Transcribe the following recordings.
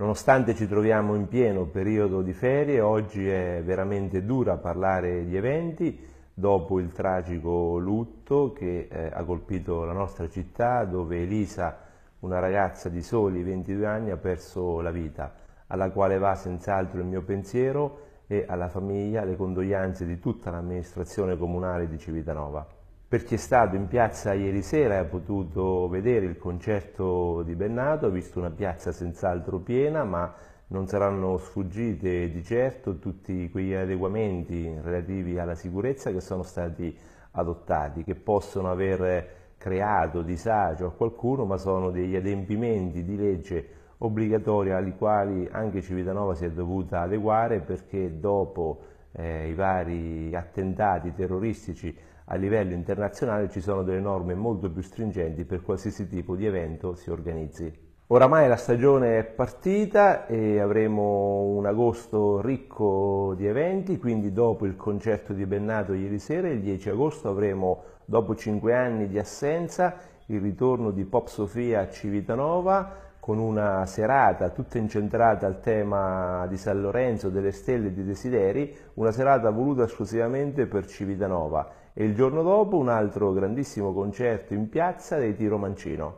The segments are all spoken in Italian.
Nonostante ci troviamo in pieno periodo di ferie, oggi è veramente dura parlare di eventi dopo il tragico lutto che eh, ha colpito la nostra città dove Elisa, una ragazza di soli 22 anni, ha perso la vita, alla quale va senz'altro il mio pensiero e alla famiglia le condoglianze di tutta l'amministrazione comunale di Civitanova. Per chi è stato in piazza ieri sera ha potuto vedere il concerto di Bennato, ha visto una piazza senz'altro piena, ma non saranno sfuggite di certo tutti quegli adeguamenti relativi alla sicurezza che sono stati adottati, che possono aver creato disagio a qualcuno, ma sono degli adempimenti di legge obbligatoria ai quali anche Civitanova si è dovuta adeguare perché dopo eh, i vari attentati terroristici a livello internazionale ci sono delle norme molto più stringenti per qualsiasi tipo di evento si organizzi. Oramai la stagione è partita e avremo un agosto ricco di eventi, quindi dopo il concerto di Bennato ieri sera, il 10 agosto avremo, dopo 5 anni di assenza, il ritorno di Pop Sofia a Civitanova, con una serata tutta incentrata al tema di San Lorenzo, delle stelle e dei desideri, una serata voluta esclusivamente per Civitanova e il giorno dopo un altro grandissimo concerto in piazza dei Tiro Mancino.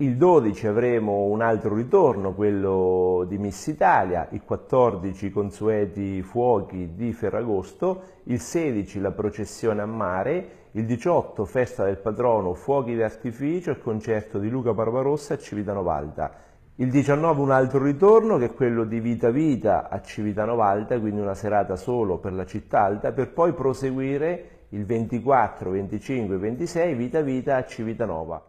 Il 12 avremo un altro ritorno, quello di Miss Italia, il 14 i consueti fuochi di Ferragosto, il 16 la processione a mare, il 18 festa del patrono, fuochi d'artificio e concerto di Luca Barbarossa a Civitanovalda il 19 un altro ritorno che è quello di Vita Vita a Civitanovalta, quindi una serata solo per la città alta, per poi proseguire il 24, 25, 26 Vita Vita a Civitanova.